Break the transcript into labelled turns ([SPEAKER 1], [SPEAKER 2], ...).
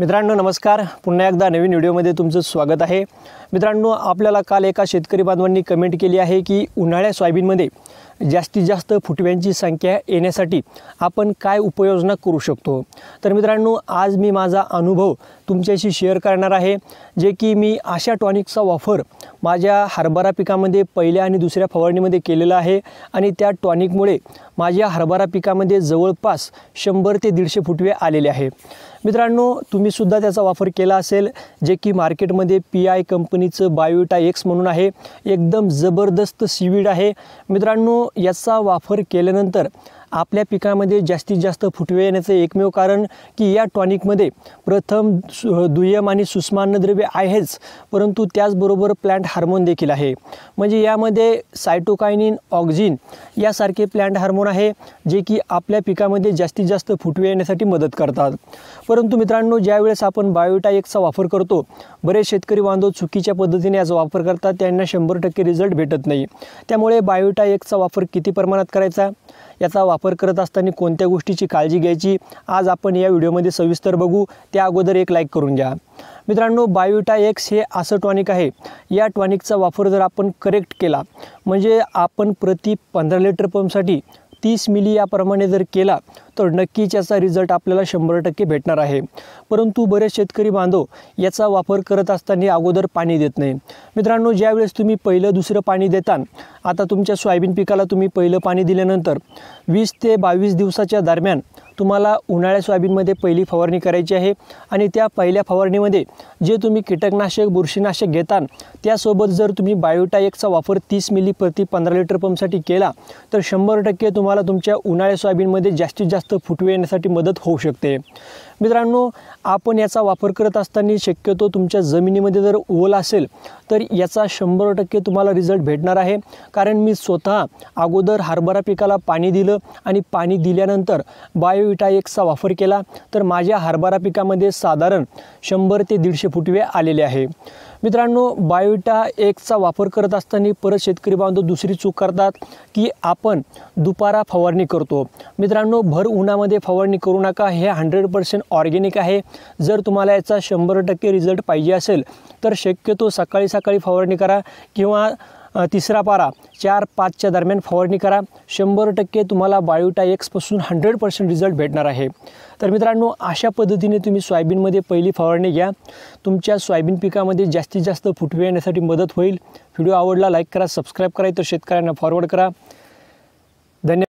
[SPEAKER 1] मित्रांनो नमस्कार पुन्हा एकदा नवीन व्हिडिओमध्ये तुमचं स्वागत आहे मित्रांनो आपल्याला काल एका शेतकरी बांधवांनी कमेंट केली आहे की उन्हाळ्या सोयाबीनमध्ये जास्तीत जास्त फुटव्यांची संख्या येण्यासाठी आपण काय उपाययोजना करू शकतो तर मित्रांनो आज मी माझा अनुभव तुमच्याशी शेअर करणार आहे जे की मी अशा टॉनिकचा वापर माझ्या हरभरा पिकामध्ये पहिल्या आणि दुसऱ्या फवारणीमध्ये केलेला आहे आणि त्या टॉनिकमुळे माझ्या हरभरा पिकामध्ये जवळपास शंभर ते दीडशे फुटवे आलेले आहे मित्रांनो तुम्हीसुद्धा त्याचा वापर केला असेल जे की मार्केटमध्ये पी आय कंपनीचं बायोटा एक्स म्हणून आहे एकदम जबरदस्त सीविड आहे मित्रांनो याचा वापर केल्यानंतर आपल्या पिकामध्ये जास्तीत जास्त फुटवे येण्याचं एकमेव कारण की या टॉनिकमध्ये प्रथम सु दुय्यम आणि सुष्मान्नद्रव्य आहेच परंतु त्याचबरोबर प्लँट हार्मोन देखील आहे म्हणजे यामध्ये सायटोकायनिन ऑक्झिन यासारखे प्लँट हार्मोन आहे जे की आपल्या पिकामध्ये जास्तीत जास्त फुटवे येण्यासाठी मदत करतात परंतु मित्रांनो ज्यावेळेस आपण बायोटा एकचा वापर करतो बरेच शेतकरी बांधव चुकीच्या पद्धतीने याचा वापर करतात त्यांना शंभर टक्के रिझल्ट भेटत नाही त्यामुळे बायोटा एकचा वापर किती प्रमाणात करायचा त्याचा वापर करत असताना कोणत्या गोष्टीची काळजी घ्यायची आज आपण या व्हिडिओमध्ये सविस्तर बघू त्या अगोदर एक लाईक करून घ्या मित्रांनो बायोटा एक्स हे असं टॉनिक आहे या टॉनिकचा वापर जर आपण करेक्ट केला म्हणजे आपण प्रति पंधरा लिटर पंपसाठी तीस मिली याप्रमाणे जर केला तर नक्कीच याचा रिझल्ट आपल्याला शंभर टक्के भेटणार आहे परंतु बरेच शेतकरी बांधव याचा वापर करत असताना अगोदर पाणी देत नाही मित्रांनो ज्यावेळेस तुम्ही पहिलं दुसरं पाणी देता आता तुमच्या सोयाबीन पिकाला तुम्ही पहिलं पाणी दिल्यानंतर वीस ते बावीस दिवसाच्या दरम्यान तुम्हाला उन्हाळ्या सोयाबीनमध्ये पहिली फवारणी करायची आहे आणि त्या पहिल्या फवारणीमध्ये जे तुम्ही कीटकनाशक बुरशीनाशक घेतान त्यासोबत जर तुम्ही बायोटायकचा वापर तीस मिली प्रति पंधरा लिटर पंपसाठी केला तर शंभर टक्के तुम्हाला तुमच्या उन्हाळ्या सोयाबीनमध्ये जास्तीत जास्त जास्त फुटवे येण्यासाठी मदत होऊ शकते मित्रांनो आपण याचा वापर करत असताना शक्यतो तुमच्या जमिनीमध्ये जर ओल असेल तर याचा शंभर टक्के तुम्हाला रिझल्ट भेटणार आहे कारण मी स्वतः अगोदर हरभरा पिकाला पाणी दिलं आणि पाणी दिल्यानंतर बायोविटा एक्सचा वापर केला तर माझ्या हरभरा पिकामध्ये साधारण शंभर ते दीडशे फुटवे आलेले आहे मित्रांनो बायोविटा एक्सचा वापर करत असताना परत शेतकरी बांधव दुसरी चूक करतात की आपण दुपारा फवारणी करतो मित्रांनो भर उन्हामध्ये फवारणी करू नका हे हंड्रेड पर्सेंट ऑर्गेनिक आहे जर तुम्हाला याचा शंभर टक्के रिझल्ट पाहिजे असेल तर शक्यतो सकाळी सकाळी फवारणी करा किंवा तिसरा पारा चार पाचच्या दरम्यान फवारणी करा शंभर टक्के तुम्हाला बायोटा एक्सपासून हंड्रेड पर्सेंट रिझल्ट भेटणार आहे तर मित्रांनो अशा पद्धतीने तुम्ही सोयाबीनमध्ये पहिली फवारणी घ्या तुमच्या सोयाबीन पिकामध्ये जास्तीत जास्त फुटवे येण्यासाठी मदत होईल व्हिडिओ आवडला लाईक करा सबस्क्राईब करा तर शेतकऱ्यांना फॉरवर्ड करा धन्यवाद